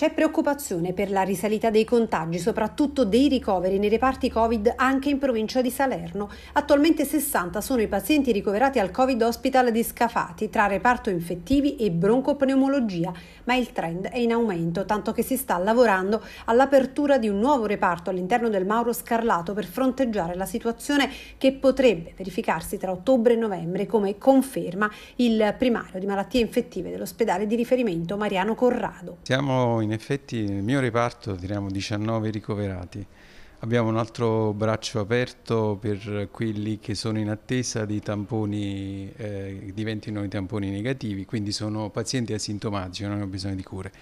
C'è preoccupazione per la risalita dei contagi, soprattutto dei ricoveri nei reparti Covid anche in provincia di Salerno. Attualmente 60 sono i pazienti ricoverati al Covid Hospital di Scafati tra reparto infettivi e broncopneumologia, ma il trend è in aumento, tanto che si sta lavorando all'apertura di un nuovo reparto all'interno del Mauro Scarlato per fronteggiare la situazione che potrebbe verificarsi tra ottobre e novembre, come conferma il primario di malattie infettive dell'ospedale di riferimento Mariano Corrado. Siamo in in effetti nel mio reparto tiriamo 19 ricoverati. Abbiamo un altro braccio aperto per quelli che sono in attesa di tamponi, eh, diventino i tamponi negativi, quindi sono pazienti asintomatici, non hanno bisogno di cure,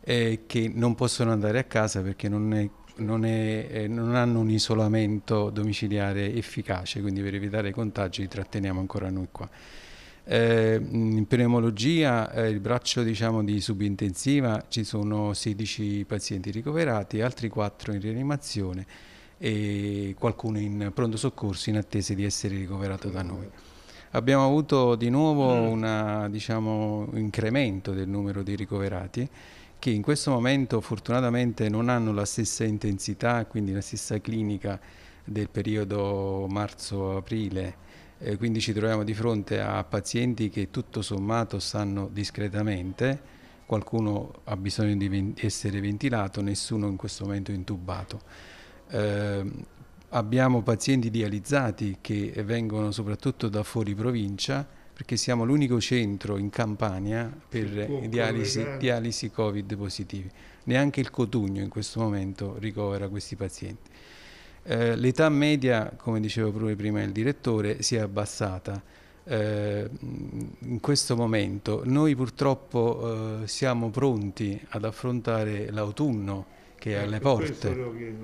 eh, che non possono andare a casa perché non, è, non, è, eh, non hanno un isolamento domiciliare efficace, quindi per evitare i contagi li tratteniamo ancora noi qua. Eh, in pneumologia, eh, il braccio diciamo, di subintensiva, ci sono 16 pazienti ricoverati, altri 4 in rianimazione e qualcuno in pronto soccorso in attesa di essere ricoverato da noi. Abbiamo avuto di nuovo mm. un diciamo, incremento del numero di ricoverati che in questo momento fortunatamente non hanno la stessa intensità, quindi la stessa clinica del periodo marzo-aprile, eh, quindi ci troviamo di fronte a pazienti che tutto sommato stanno discretamente, qualcuno ha bisogno di essere ventilato, nessuno in questo momento intubato. Eh, abbiamo pazienti dializzati che vengono soprattutto da fuori provincia perché siamo l'unico centro in Campania per dialisi, dialisi Covid positivi. Neanche il Cotugno in questo momento ricovera questi pazienti. Eh, l'età media, come diceva pure prima il direttore, si è abbassata. Eh, in questo momento noi purtroppo eh, siamo pronti ad affrontare l'autunno che è eh, alle porte.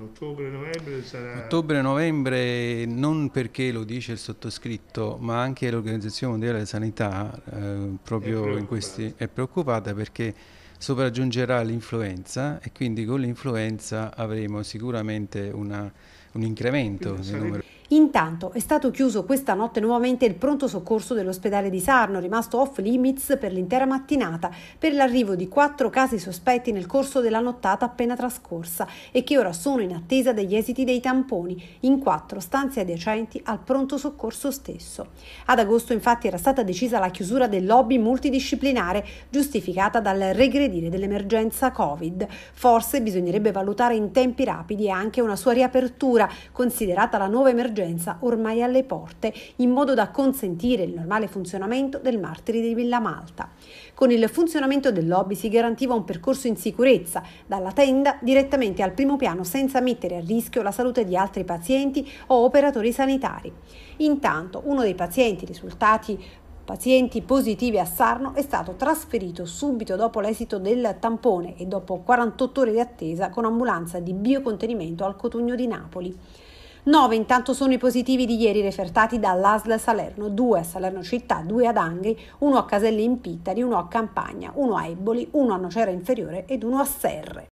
Ottobre-novembre sarà... Ottobre-novembre non perché lo dice il sottoscritto, ma anche l'Organizzazione Mondiale della Sanità eh, proprio è in questi è preoccupata perché sopraggiungerà l'influenza e quindi con l'influenza avremo sicuramente una un incremento del numero. Intanto è stato chiuso questa notte nuovamente il pronto soccorso dell'ospedale di Sarno, rimasto off limits per l'intera mattinata per l'arrivo di quattro casi sospetti nel corso della nottata appena trascorsa e che ora sono in attesa degli esiti dei tamponi in quattro stanze adiacenti al pronto soccorso stesso. Ad agosto infatti era stata decisa la chiusura del lobby multidisciplinare giustificata dal regredire dell'emergenza Covid. Forse bisognerebbe valutare in tempi rapidi anche una sua riapertura chiusura, considerata la nuova emergenza ormai alle porte, in modo da consentire il normale funzionamento del martiri di Villa Malta. Con il funzionamento del lobby si garantiva un percorso in sicurezza, dalla tenda direttamente al primo piano senza mettere a rischio la salute di altri pazienti o operatori sanitari. Intanto uno dei pazienti risultati pazienti positivi a Sarno è stato trasferito subito dopo l'esito del tampone e dopo 48 ore di attesa con ambulanza di biocontenimento al Cotugno di Napoli. 9 intanto sono i positivi di ieri refertati dall'ASL Salerno, 2 a Salerno Città, 2 ad Angri, 1 a Caselle in Pittari, 1 a Campagna, 1 a Eboli, 1 a Nocera Inferiore ed 1 a Serre.